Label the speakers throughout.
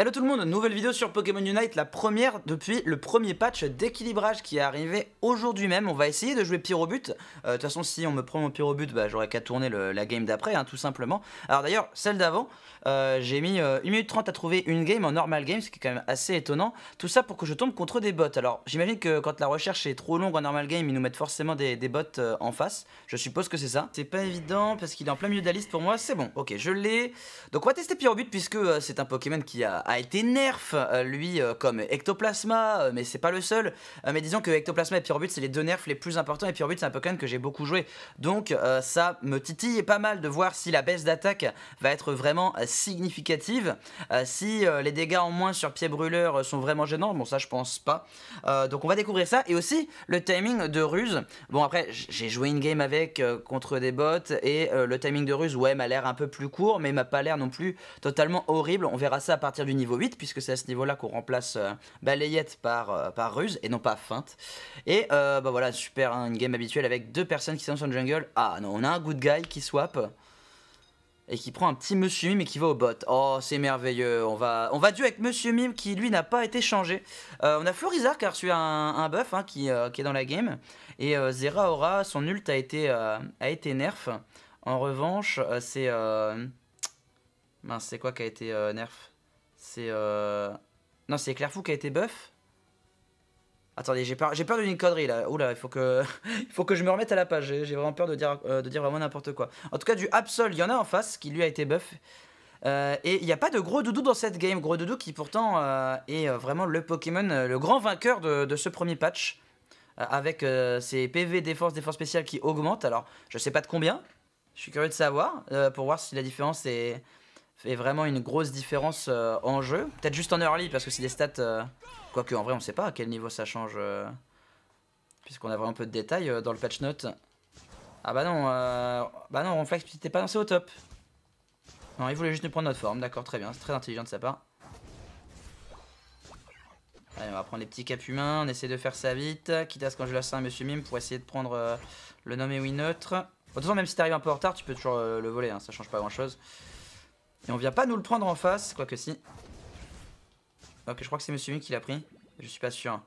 Speaker 1: Hello tout le monde, nouvelle vidéo sur Pokémon Unite, la première depuis le premier patch d'équilibrage qui est arrivé aujourd'hui même. On va essayer de jouer Pyrobut. Euh, de toute façon, si on me prend mon Pyrobut, bah, qu'à tourner la game d'après, hein, tout simplement. Alors d'ailleurs, celle d'avant, euh, j'ai mis 1 euh, minute 30 à trouver une game en normal game, ce qui est quand même assez étonnant. Tout ça pour que je tombe contre des bots. Alors j'imagine que quand la recherche est trop longue en normal game, ils nous mettent forcément des, des bots en face. Je suppose que c'est ça. C'est pas évident parce qu'il est en plein milieu de la liste pour moi. C'est bon, ok, je l'ai. Donc on va tester Pyrobut puisque c'est un Pokémon qui a a été nerf, euh, lui, euh, comme Ectoplasma, euh, mais c'est pas le seul. mais disons que Ectoplasma et Pyrobut c'est les deux nerfs les plus importants, et Pyrobut c'est un Pokémon que j'ai beaucoup joué. Donc ça me titille pas mal de voir si la baisse d'attaque va être vraiment significative, si les dégâts en moins sur pied brûleur sont vraiment gênants, bon ça je pense pas. donc on va découvrir ça, et aussi le timing de ruse. Bon après, j'ai joué une game avec contre des bots, et le timing de ruse, ouais, m'a l'air un peu plus court, mais m'a pas l'air non plus totalement horrible. On verra ça à partir d'une niveau 8, puisque c'est à ce niveau-là qu'on remplace euh, balayette par, euh, par ruse et non pas feinte. Et euh, bah voilà, super, hein, une game habituelle avec deux personnes qui sont sur le jungle. Ah non, on a un good guy qui swap. Et qui prend un petit Monsieur Mime et qui va au bot. Oh, c'est merveilleux. On va, on va duer avec Monsieur Mime qui, lui, n'a pas été changé. on a Florizard qui a reçu un, un buff hein, qui, qui, est dans la game. Et Zera Aura, son ult a été, a été nerf. En revanche, c'est... Mince, c'est quoi qui a été nerf c'est... Euh, non, c'est Clairefou qui a été buff Attendez, j'ai peur, j'ai peur d'une connerie là. Oula, il faut que, il faut que je me remette à la page. J'ai vraiment peur de dire, euh, de dire vraiment n'importe quoi. En tout cas, du Absol, il y en a en face qui lui a été buff. Euh, et il n'y a pas de gros doudou dans cette game. Gros doudou qui pourtant est vraiment le Pokémon, le grand vainqueur de, de ce premier patch. avec ses PV défense, défense spéciale qui augmentent. Alors, je sais pas de combien. Je suis curieux de savoir pour voir si la différence est, fait vraiment une grosse différence euh, en jeu. Peut-être juste en early parce que c'est des stats... Euh, quoique en vrai on sait pas à quel niveau ça change. Euh, puisqu'on a vraiment peu de détails dans le patch note. Ah bah non, bah non Ronflex t'es pas lancé au top. Non il voulait juste nous prendre notre forme, d'accord très bien, c'est très intelligent de sa part. Allez on va prendre les petits caps humains, on essaie de faire ça vite. Quitte à ce quand je lâche un monsieur mime pour essayer de prendre le nommé oui neutre. De toute façon même si t'arrives un peu en retard tu peux toujours le voler, hein, ça change pas grand chose. Et on vient pas nous le prendre en face, quoique si. Ok, je crois que c'est Monsieur Mime qui l'a pris. Je suis pas sûr.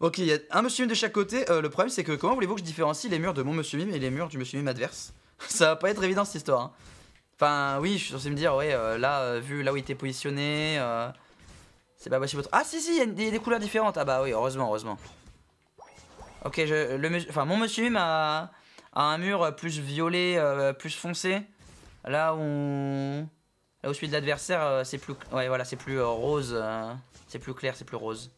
Speaker 1: Ok, il y a un Monsieur Mime de chaque côté. Euh, le problème, c'est que comment voulez-vous que je différencie les murs de mon Monsieur Mime et les murs du Monsieur Mime adverse Ça va pas être évident, cette histoire. Hein. Enfin, oui, je suis censé me dire, ouais, euh, là, euh, vu là où il était positionné, c'est pas possible. Ah, si, si, il y a des, couleurs différentes. Ah bah oui, heureusement, heureusement. Ok, je, le, enfin, mon Monsieur Mime a, un mur plus violet, plus foncé. Là, où... Au où de l'adversaire, euh, c'est plus... Ouais, voilà, c'est plus euh, rose. Euh, c'est plus clair, c'est plus rose.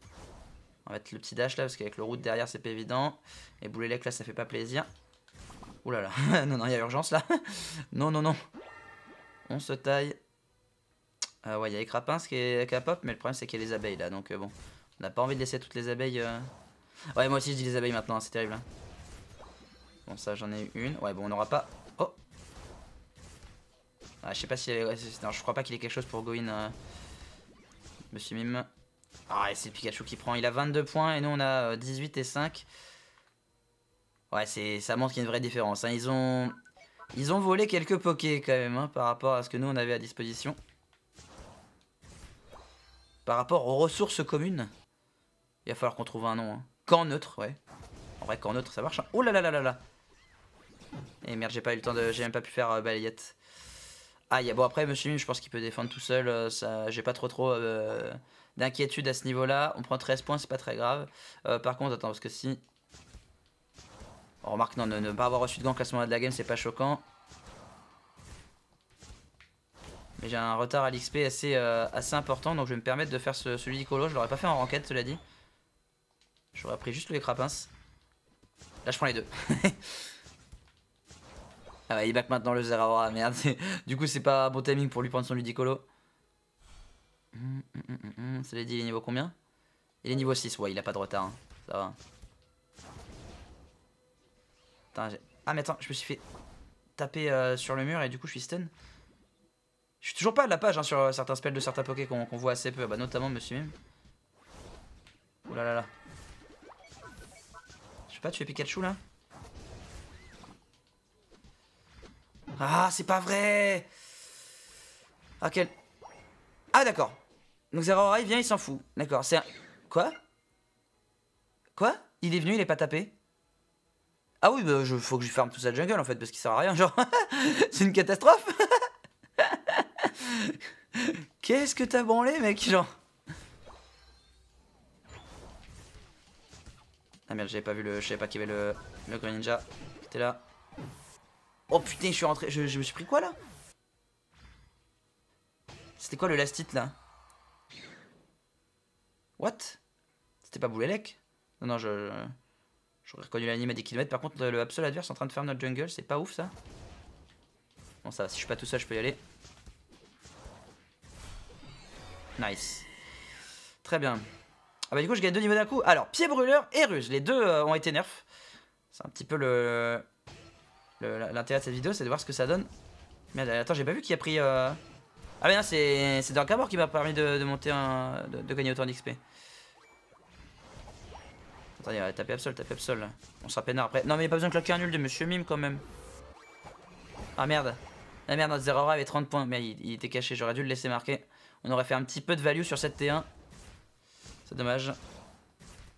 Speaker 1: On va mettre le petit dash là, parce qu'avec le route derrière, c'est pas évident. Et Boulelec là, ça fait pas plaisir. Ouh là là. non, non, il y a urgence là. non, non, non. On se taille. ouais, il y a ce qui est capable, mais le problème c'est qu'il y a les abeilles là, donc bon. On n'a pas envie de laisser toutes les abeilles. Ouais, moi aussi je dis les abeilles maintenant, hein, c'est terrible. Hein. Bon, ça j'en ai une. Ouais, bon, on n'aura pas ah, je sais crois pas qu'il ait quelque chose pour Goin. Euh, Monsieur Mime. Ah, c'est Pikachu qui prend. Il a 22 points et nous on a 18 euh, et 5. Ouais, ça montre qu'il y a une vraie différence. Hein. Ils, ont... Ils ont volé quelques pokés quand même hein, par rapport à ce que nous on avait à disposition. Par rapport aux ressources communes. Il va falloir qu'on trouve un nom. Hein. Camp neutre, ouais. En vrai, camp neutre, ça marche. Oh là là là là là. Et eh, merde, j'ai pas eu le temps de... J'ai même pas pu faire euh, balayette. Ah, y a, bon, après, Monsieur Mim je pense qu'il peut défendre tout seul. Euh, j'ai pas trop trop euh, d'inquiétude à ce niveau-là. On prend 13 points, c'est pas très grave. Euh, par contre, attends, parce que si. On remarque, non, ne, pas avoir reçu de gants à ce moment-là de la game, c'est pas choquant. Mais j'ai un retard à l'XP assez, important, donc je vais me permettre de faire ce, celui d'Icolo. Je l'aurais pas fait en ranked, cela dit. J'aurais pris juste les crapins. Là, je prends les deux. Ah bah, il back maintenant le zéro merde. du coup, c'est pas bon timing pour lui prendre son ludicolo. ça hum, hum, hum, les dit, il est niveau combien Il est niveau 6, ouais, il a pas de retard. Hein. Ça va. Attends, ah, mais attends, je me suis fait taper euh, sur le mur et du coup, je suis stun. Je suis toujours pas à la page hein, sur euh, certains spells de certains Poké qu'on voit assez peu. Bah, notamment Monsieur même. Ouh là là là. Je sais pas, tu es Pikachu là Ah, c'est pas vrai Ah, quel... Ah, d'accord. Donc Zerora, il vient, il s'en fout. D'accord, c'est un... Quoi Quoi Il est venu, il est pas tapé Ah oui, bah, je, faut que je ferme tout ça jungle, en fait, parce qu'il sert à rien, genre... c'est une catastrophe Qu'est-ce que t'as branlé, mec, genre Ah merde, j'avais pas vu le... Je savais pas qu'il y avait le... Le Green Ninja qui était là. Oh putain, je suis rentré. Je, me suis pris quoi là C'était quoi le last hit là What C'était pas Boulelec Non, non, je. J'aurais reconnu l'anime à des kilomètres. Par contre, le absolu adverse en train de faire notre jungle. C'est pas ouf ça Bon, ça Si je suis pas tout seul, je peux y aller. Nice. Très bien. Ah bah du coup je gagne deux niveaux d'un coup. Alors pied brûleur et ruse, les deux euh, ont été nerfs. C'est un petit peu le L'intérêt de cette vidéo, c'est de voir ce que ça donne. Merde, attends, j'ai pas vu qui a pris... Euh, ah mais non, c'est Dark Award qui m'a permis de, monter un, de, gagner autant d'XP. Attendez, ouais, euh, tapez Absol, tapez Absol. On sera peinard après. Non mais il pas besoin de claquer un nul de Monsieur Mime quand même. Ah merde. Ah merde, notre Zerora avait 30 points. Mais il, il était caché, j'aurais dû le laisser marquer. On aurait fait un petit peu de value sur cette T1. C'est dommage.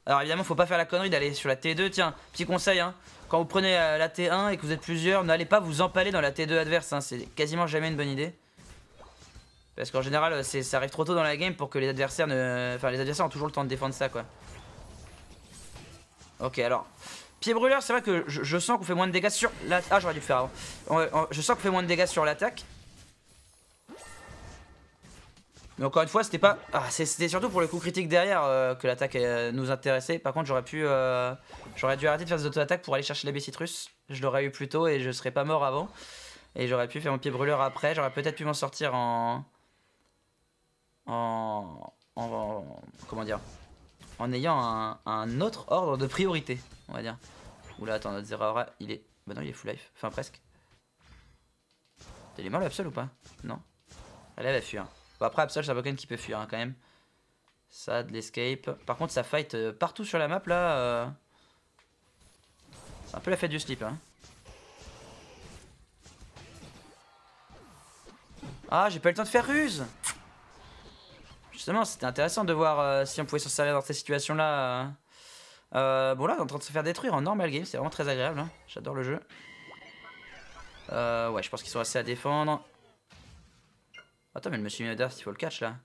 Speaker 1: Alors évidemment, faut pas faire la connerie d'aller sur la T2. Tiens, petit conseil, hein. Quand vous prenez la T1 et que vous êtes plusieurs, n'allez pas vous empaler dans la T2 adverse. Hein. C'est quasiment jamais une bonne idée. Parce qu'en général, euh, ça arrive trop tôt dans la game pour que les adversaires ne... Enfin, les adversaires ont toujours le temps de défendre ça, quoi. Ok, alors... Pied brûleur, c'est vrai que je, sens qu'on fait moins de dégâts sur la... Ah, j'aurais dû le faire avant. Je sens qu'on fait moins de dégâts sur l'attaque. Mais encore une fois, c'était pas. Ah, c'était surtout pour le coup critique derrière euh, que l'attaque euh, nous intéressait. Par contre, j'aurais pu. Euh, j'aurais dû arrêter de faire des auto-attaques pour aller chercher l'abbé citrus. Je l'aurais eu plus tôt et je serais pas mort avant. Et j'aurais pu faire mon pied brûleur après. J'aurais peut-être pu m'en sortir en... en. En. Comment dire En ayant un, autre ordre de priorité, on va dire. Oula, attends, notre Zeraora, il est. Bah non, il est full life. Enfin, presque. T'es les la seule ou pas Non. Allez, elle a fui, hein. Bon, après, Absol, c'est un Pokémon qui peut fuir hein, quand même. Ça, de l'escape. Par contre, ça fight euh, partout sur la map là. Euh, c'est un peu la fête du slip. Hein. Ah, j'ai pas eu le temps de faire ruse Justement, c'était intéressant de voir euh, si on pouvait s'en servir dans ces situations-là. bon là, on est en train de se faire détruire en normal game, c'est vraiment très agréable. Hein. J'adore le jeu. ouais, je pense qu'ils sont assez à défendre. Attends, mais le monsieur Minotaur, il faut le catch là.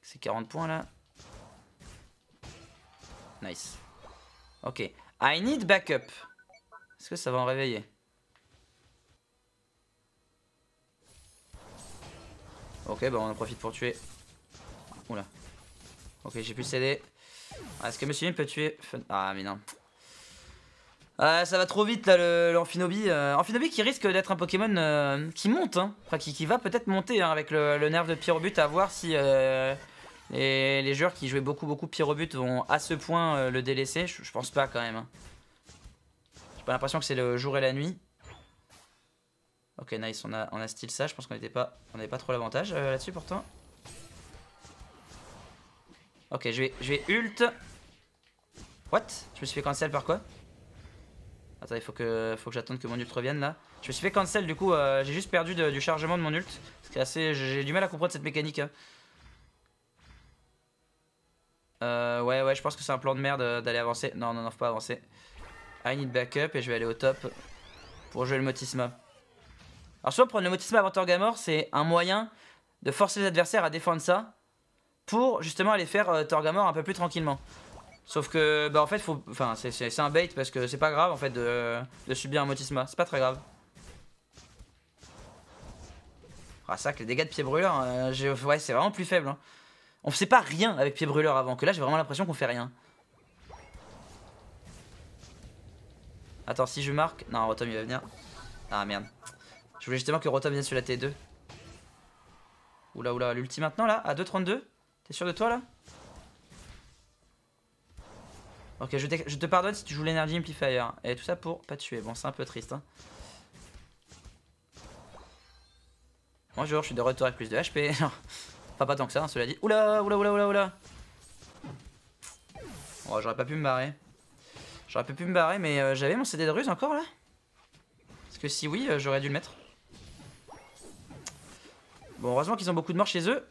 Speaker 1: C'est 40 points là. Nice. Ok. I need backup. Est-ce que ça va en réveiller Ok, bah on en profite pour tuer. Oula. Ok, j'ai pu céder. CD. Ah, est-ce que monsieur peut tuer Ah, mais non ça va trop vite là l'Amphinobi. Euh, Amphinobi qui risque d'être un Pokémon euh, qui monte, hein. enfin qui, va peut-être monter hein, avec le, nerf de Pyrobut à voir si euh, les, les, joueurs qui jouaient beaucoup beaucoup Pyrobut vont à ce point euh, le délaisser. Je, pense pas quand même. Hein. J'ai pas l'impression que c'est le jour et la nuit. Ok nice, on a, on a style ça, je pense qu'on n'avait pas, on avait pas trop l'avantage là-dessus pourtant. Ok, je vais, je vais ult. What Je me suis fait cancel par quoi Attends, il faut que, faut que j'attende que mon ult revienne là. Je me suis fait cancel du coup, euh, j'ai juste perdu du chargement de mon ult. C'est assez, j'ai du mal à comprendre cette mécanique. Hein. Euh, ouais, ouais, je pense que c'est un plan de merde euh, d'aller avancer. Non, non, non, faut pas avancer. I need backup et je vais aller au top pour jouer le motisma. Alors, soit prendre le motisma avant Torgamor, c'est un moyen de forcer les adversaires à défendre ça pour justement aller faire Torgamore Torgamor un peu plus tranquillement. Sauf que, bah en fait, faut, enfin, c'est un bait parce que c'est pas grave en fait de, subir un motisma, c'est pas très grave. Ah, ça, que les dégâts de pied brûleur, euh, ouais, c'est vraiment plus faible. Hein. On faisait pas rien avec pied brûleur avant, que là j'ai vraiment l'impression qu'on fait rien. Attends, si je marque. Non, Rotom il va venir. Ah merde. Je voulais justement que Rotom vienne sur la T2. Oula, oula, l'ulti maintenant là, à 2.32 T'es sûr de toi là Ok, je, te pardonne si tu joues l'énergie amplifier. Et tout ça pour pas tuer. Bon, c'est un peu triste. Hein. Bonjour, je suis de retour avec plus de HP. enfin, pas tant que ça, hein, cela dit. Oula, oula, oula, oula, oula. Oh, j'aurais pas pu me barrer. J'aurais pas pu me barrer, mais euh, j'avais mon CD de ruse encore là Parce que si oui, euh, j'aurais dû le mettre. Bon, heureusement qu'ils ont beaucoup de morts chez eux.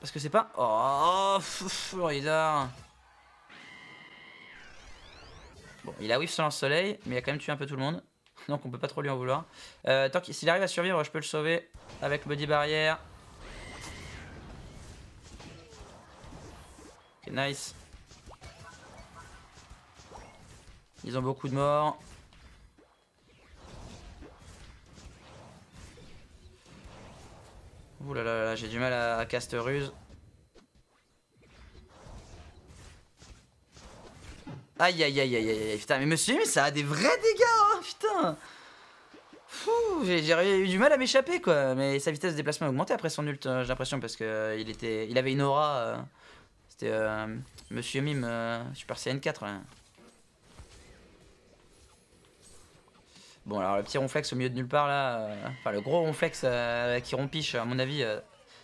Speaker 1: Parce que c'est pas... Oh, Florida Bon, il a whiff sur le soleil, mais il a quand même tué un peu tout le monde. Donc on peut pas trop lui en vouloir. Euh, tant qu'il arrive à survivre, je peux le sauver avec body barrière. Ok, nice. Ils ont beaucoup de morts. Ouh là là, j'ai du mal à, à Aïe aïe aïe aïe aïe putain mais monsieur Mime ça a des vrais dégâts hein, putain j'ai eu du mal à m'échapper quoi mais sa vitesse de déplacement a augmenté après son ult euh, j'ai l'impression parce que euh, il était il avait une aura euh, c'était monsieur mime super CN4 là. Bon alors le petit ronflex au milieu de nulle part là enfin le gros ronflex qui rompiche à mon avis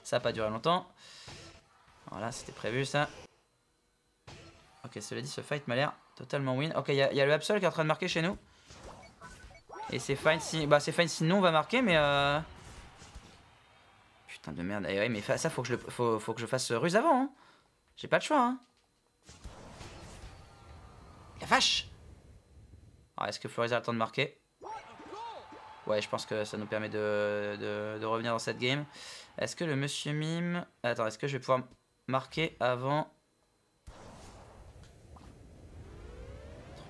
Speaker 1: ça a pas duré longtemps. Voilà c'était prévu ça Ok, cela dit, ce fight m'a l'air totalement win. Ok, il y, a le Absol qui est en train de marquer chez nous. Et c'est fine si... Bah, c'est fine si nous, on va marquer, mais... Euh... Putain de merde. Ah, eh oui, mais ça, faut que, je faut, que je fasse euh, ruse avant. Hein. J'ai pas le choix, hein. La vache ah, est-ce que Floriza a le temps de marquer Ouais, je pense que ça nous permet de, de revenir dans cette game. Est-ce que le monsieur mime... Attends, est-ce que je vais pouvoir marquer avant...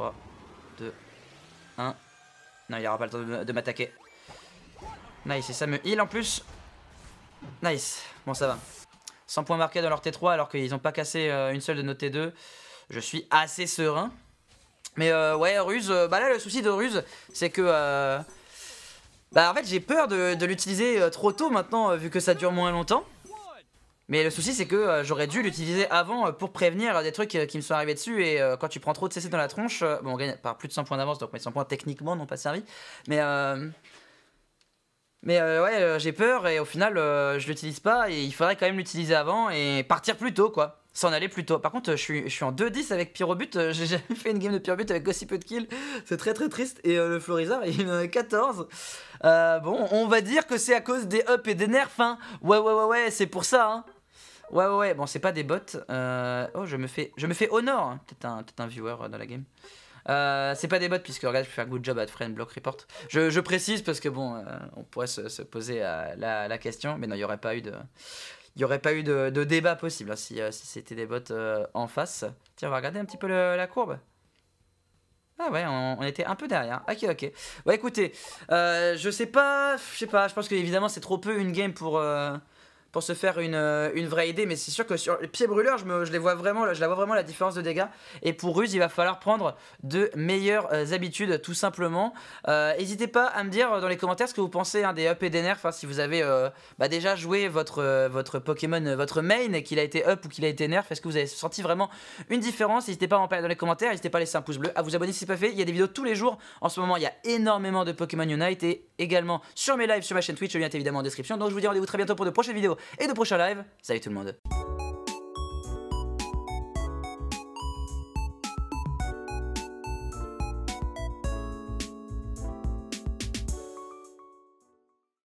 Speaker 1: 3, 2, 1. Non, il aura pas le temps de, m'attaquer. Nice, et ça me heal en plus. Nice, bon ça va. 100 points marqués dans leur T3 alors qu'ils n'ont pas cassé euh, une seule de nos T2. Je suis assez serein. Mais euh, ouais, Ruse, euh, bah là le souci de Ruse, c'est que... bah en fait j'ai peur de l'utiliser trop tôt maintenant vu que ça dure moins longtemps. Mais le souci, c'est que euh, j'aurais dû l'utiliser avant euh, pour prévenir euh, des trucs qui me sont arrivés dessus. Et quand tu prends trop de CC dans la tronche, bon, on gagne par plus de 100 points d'avance, donc mes 100 points techniquement n'ont pas servi. Mais. mais ouais, j'ai peur et au final, je l'utilise pas et il faudrait quand même l'utiliser avant et partir plus tôt, quoi. S'en aller plus tôt. Par contre, je suis, je suis en 2-10 avec Pyrobut. J'ai jamais fait une game de Pyrobut avec aussi peu de kills. C'est très très triste. Et le Florizard, il en a 14. bon, on va dire que c'est à cause des ups et des nerfs, hein. Ouais, ouais, ouais, ouais, c'est pour ça, hein. Ouais, ouais, Bon, c'est pas des bots. Euh, oh, je me fais, je me fais hein. Peut-être un, un viewer euh, dans la game. Euh, c'est pas des bots puisque regarde je peux un good job at friend block report. Je, je précise parce que bon on pourrait se, se poser la, la, question mais non il n'y aurait pas eu de il aurait pas eu de, de débat possible hein, si, si c'était des bots en face. Tiens on va regarder un petit peu la courbe. Ah ouais, on, était un peu derrière. Ok, ok. Ouais, bah, écoutez, je sais pas, je sais pas, je pense que évidemment c'est trop peu une game pour, pour se faire euh, une, vraie idée. Mais c'est sûr que sur les pieds brûleurs, je, les vois vraiment, je la vois vraiment la différence de dégâts. Et pour Ruse, il va falloir prendre de meilleures euh, habitudes, tout simplement. Euh, n'hésitez pas à me dire dans les commentaires ce que vous pensez hein, des up et des nerfs. Hein, si vous avez bah, déjà joué votre, votre Pokémon, votre main, qu'il a été up ou qu'il a été nerf, est-ce que vous avez senti vraiment une différence N'hésitez pas à en parler dans les commentaires. N'hésitez pas à laisser un pouce bleu, à vous abonner si ce n'est pas fait. Il y a des vidéos tous les jours. En ce moment, il y a énormément de Pokémon Unite et également sur mes lives sur ma chaîne Twitch. Le lien est évidemment en description. Donc je vous dis rendez-vous très bientôt pour de prochaines vidéos et de prochains lives. Salut tout le monde